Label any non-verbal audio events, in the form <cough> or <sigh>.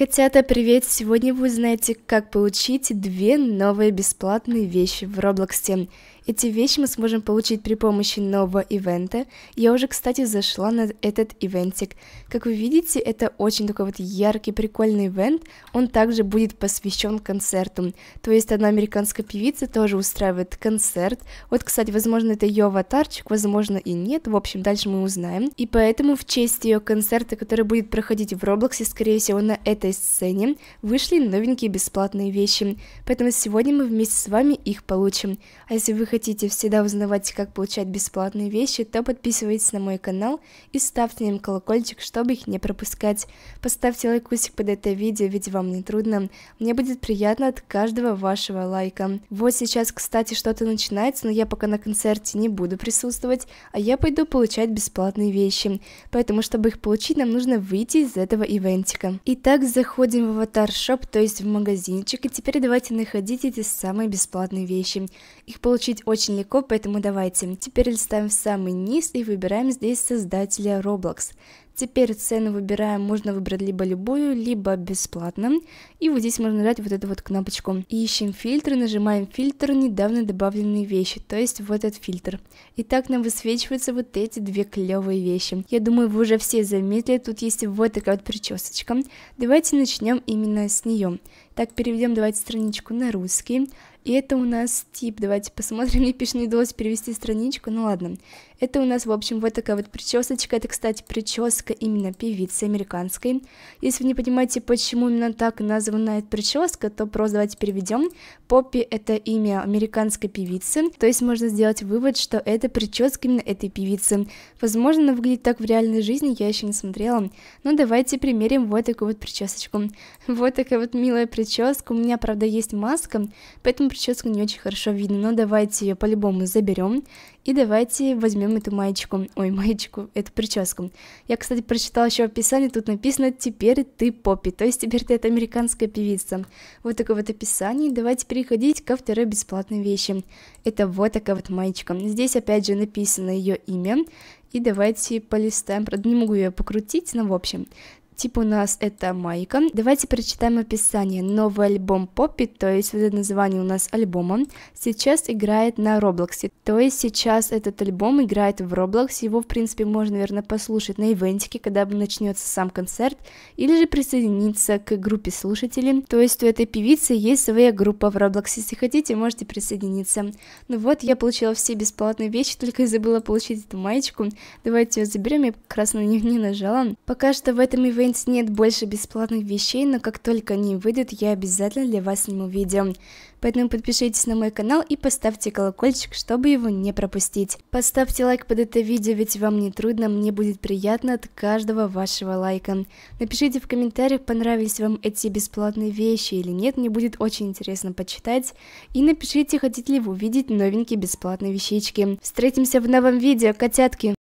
Котята, привет! Сегодня вы узнаете, как получить две новые бесплатные вещи в Роблоксе. Эти вещи мы сможем получить при помощи нового ивента. Я уже, кстати, зашла на этот ивентик. Как вы видите, это очень такой вот яркий, прикольный ивент. Он также будет посвящен концерту. То есть одна американская певица тоже устраивает концерт. Вот, кстати, возможно, это ее аватарчик, возможно и нет. В общем, дальше мы узнаем. И поэтому в честь ее концерта, который будет проходить в Роблоксе, скорее всего, на этой этой сцене вышли новенькие бесплатные вещи, поэтому сегодня мы вместе с вами их получим. А если вы хотите всегда узнавать, как получать бесплатные вещи, то подписывайтесь на мой канал и ставьте им колокольчик, чтобы их не пропускать. Поставьте лайкусик под это видео, ведь вам не трудно. Мне будет приятно от каждого вашего лайка. Вот сейчас, кстати, что-то начинается, но я пока на концерте не буду присутствовать, а я пойду получать бесплатные вещи. Поэтому, чтобы их получить, нам нужно выйти из этого ивентика. Итак, за заходим в аватар-шоп, то есть в магазинчик, и теперь давайте находить эти самые бесплатные вещи. Их получить очень легко, поэтому давайте. Теперь листаем в самый низ и выбираем здесь создателя Roblox. Теперь цену выбираем, можно выбрать либо любую, либо бесплатно. И вот здесь можно нажать вот эту вот кнопочку. ищем фильтры, нажимаем фильтр «Недавно добавленные вещи», то есть вот этот фильтр. И так нам высвечиваются вот эти две клевые вещи. Я думаю, вы уже все заметили, тут есть вот такая вот причесочка. Давайте начнем именно с нее. Так, переведем давайте страничку на русский. И это у нас тип, давайте посмотрим, <laughs> мне пишет, не удалось перевести страничку, ну ладно. Это у нас, в общем, вот такая вот причесочка, это, кстати, прическа именно певицы американской. Если вы не понимаете, почему именно так названа эта прическа, то просто давайте переведем. Поппи — это имя американской певицы, то есть можно сделать вывод, что это прическа именно этой певицы. Возможно, она выглядит так в реальной жизни, я еще не смотрела. Но ну, давайте примерим вот такую вот причесочку. <laughs> Вот такая вот милая прическа, у меня, правда, есть маска, поэтому Прическа не очень хорошо видно, но давайте ее по-любому заберем. И давайте возьмем эту маечку, ой, маечку, эту прическу. Я, кстати, прочитала еще описание, тут написано «Теперь ты Поппи», то есть теперь ты это американская певица. Вот такое вот описание, давайте переходить ко второй бесплатной вещи. Это вот такая вот маечка. Здесь опять же написано ее имя, и давайте полистаем, правда не могу ее покрутить, но в общем. Тип у нас это Майка. Давайте прочитаем описание. Новый альбом Поппи, то есть вот это название у нас альбома, сейчас играет на Роблоксе. То есть сейчас этот альбом играет в Роблокс. Его, в принципе, можно, наверное, послушать на ивентике, когда начнется сам концерт, или же присоединиться к группе слушателей. То есть у этой певицы есть своя группа в Роблоксе. Если хотите, можете присоединиться. Ну вот, я получила все бесплатные вещи, только забыла получить эту маечку. Давайте ее заберем, я как раз на них не нажала. Пока что в этом ивенте Friends нет больше бесплатных вещей, но как только они выйдут, я обязательно для вас сниму видео. Поэтому подпишитесь на мой канал и поставьте колокольчик, чтобы его не пропустить. Поставьте лайк под это видео, ведь вам не трудно, мне будет приятно от каждого вашего лайка. Напишите в комментариях, понравились вам эти бесплатные вещи или нет, мне будет очень интересно почитать. И напишите, хотите ли вы увидеть новенькие бесплатные вещички. Встретимся в новом видео, котятки!